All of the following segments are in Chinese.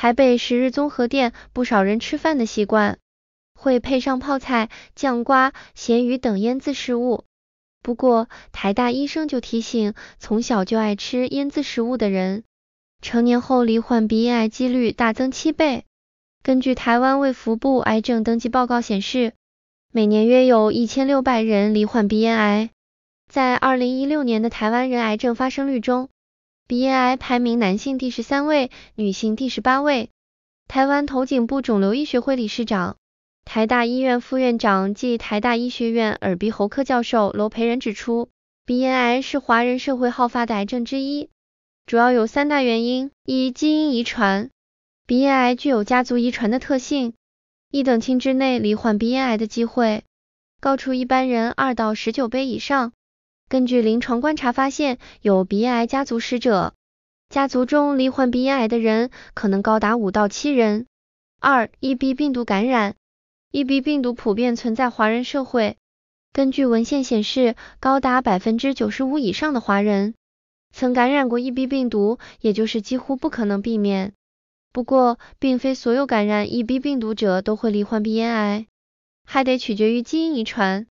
台北十日综合店，不少人吃饭的习惯会配上泡菜、酱瓜、咸鱼等腌渍食物。不过台大医生就提醒，从小就爱吃腌渍食物的人，成年后罹患鼻咽癌几率大增七倍。根据台湾卫福部癌症登记报告显示，每年约有一千六百人罹患鼻咽癌，在二零一六年的台湾人癌症发生率中。鼻咽癌排名男性第十三位，女性第十八位。台湾头颈部肿瘤医学会理事长、台大医院副院长暨台大医学院耳鼻喉科教授罗培仁指出，鼻咽癌是华人社会好发的癌症之一，主要有三大原因：一、基因遗传，鼻咽癌具有家族遗传的特性，一等亲之内罹患鼻咽癌的机会高出一般人二到十九倍以上。根据临床观察发现，有鼻咽癌家族史者，家族中罹患鼻咽癌的人可能高达五到七人。二，EB 病毒感染，EB 病毒普遍存在华人社会，根据文献显示，高达百分之九十五以上的华人曾感染过 EB 病毒，也就是几乎不可能避免。不过，并非所有感染 EB 病毒者都会罹患鼻咽癌，还得取决于基因遗传。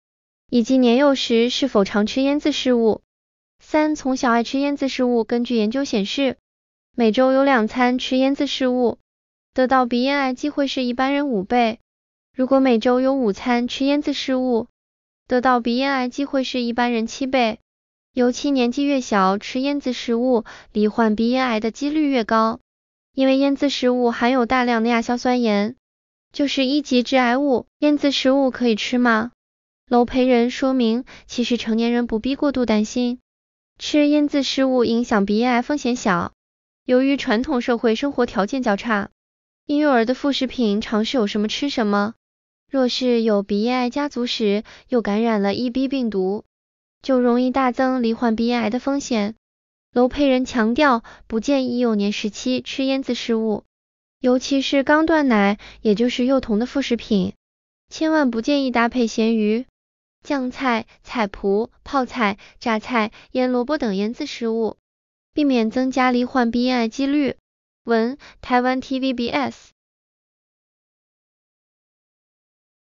以及年幼时是否常吃腌制食物。三，从小爱吃腌制食物。根据研究显示，每周有两餐吃腌制食物，得到鼻咽癌机会是一般人五倍。如果每周有五餐吃腌制食物，得到鼻咽癌机会是一般人七倍。尤其年纪越小，吃腌制食物罹患鼻咽癌的几率越高。因为腌制食物含有大量的亚硝酸盐，就是一级致癌物。腌制食物可以吃吗？楼培仁说明，其实成年人不必过度担心，吃腌制食物影响鼻咽癌风险小。由于传统社会生活条件较差，婴幼儿的副食品常是有什么吃什么。若是有鼻咽癌家族史，又感染了 EB 病毒，就容易大增罹患鼻咽癌的风险。楼培仁强调，不建议幼年时期吃腌制食物，尤其是刚断奶，也就是幼童的副食品，千万不建议搭配咸鱼。酱菜、菜脯、泡菜、榨菜、腌萝卜等腌制食物，避免增加罹患鼻咽癌几率。文：台湾 TVBS